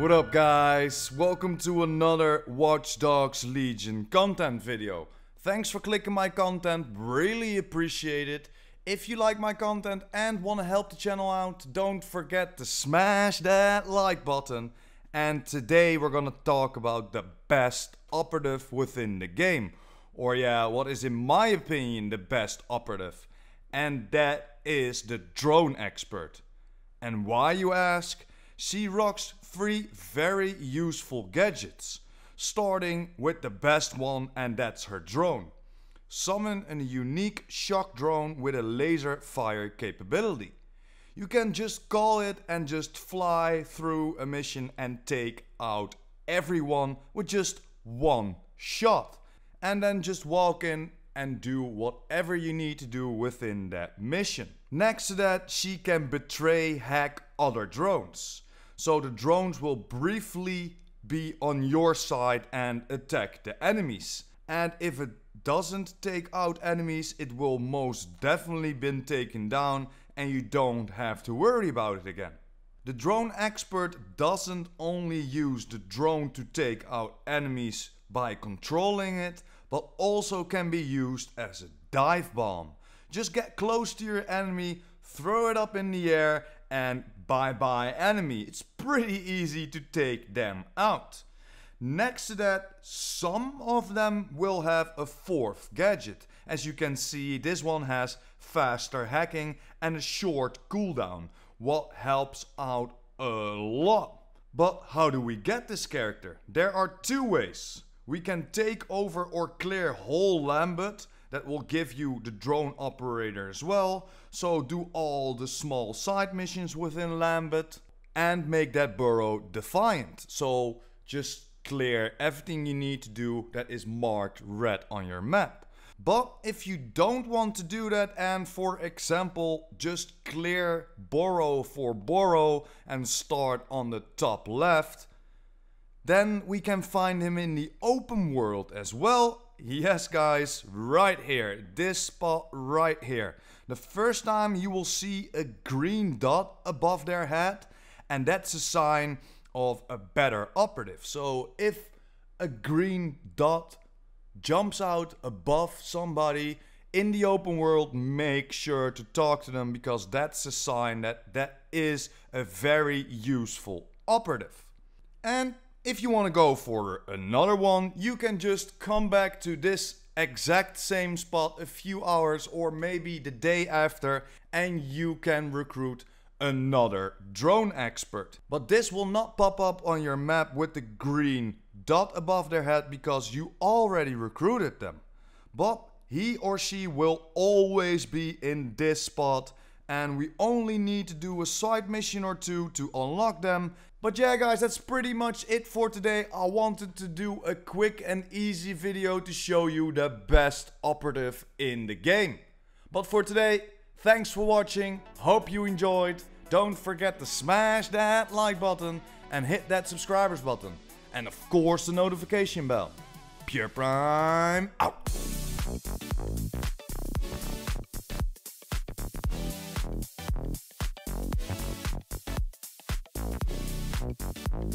What up guys, welcome to another Watch Dogs Legion content video. Thanks for clicking my content, really appreciate it. If you like my content and want to help the channel out, don't forget to smash that like button. And today we're gonna talk about the best operative within the game. Or yeah, what is in my opinion the best operative. And that is the drone expert. And why you ask? she rocks three very useful gadgets, starting with the best one, and that's her drone. Summon a unique shock drone with a laser fire capability. You can just call it and just fly through a mission and take out everyone with just one shot. And then just walk in and do whatever you need to do within that mission. Next to that, she can betray hack other drones. So the drones will briefly be on your side and attack the enemies. And if it doesn't take out enemies, it will most definitely been taken down and you don't have to worry about it again. The drone expert doesn't only use the drone to take out enemies by controlling it, but also can be used as a dive bomb. Just get close to your enemy, throw it up in the air and bye bye enemy. It's pretty easy to take them out. Next to that, some of them will have a fourth gadget. As you can see, this one has faster hacking and a short cooldown, what helps out a lot. But how do we get this character? There are two ways. We can take over or clear whole Lambert that will give you the drone operator as well. So do all the small side missions within Lambeth and make that burrow defiant. So just clear everything you need to do that is marked red on your map. But if you don't want to do that and for example just clear borrow for borrow and start on the top left, then we can find him in the open world as well Yes, guys, right here, this spot right here. The first time you will see a green dot above their head, and that's a sign of a better operative. So if a green dot jumps out above somebody in the open world, make sure to talk to them because that's a sign that that is a very useful operative. And if you want to go for another one, you can just come back to this exact same spot a few hours or maybe the day after and you can recruit another drone expert. But this will not pop up on your map with the green dot above their head because you already recruited them. But he or she will always be in this spot and we only need to do a side mission or two to unlock them but yeah guys, that's pretty much it for today. I wanted to do a quick and easy video to show you the best operative in the game. But for today, thanks for watching. Hope you enjoyed. Don't forget to smash that like button and hit that subscribers button. And of course the notification bell. Pure Prime out! うん。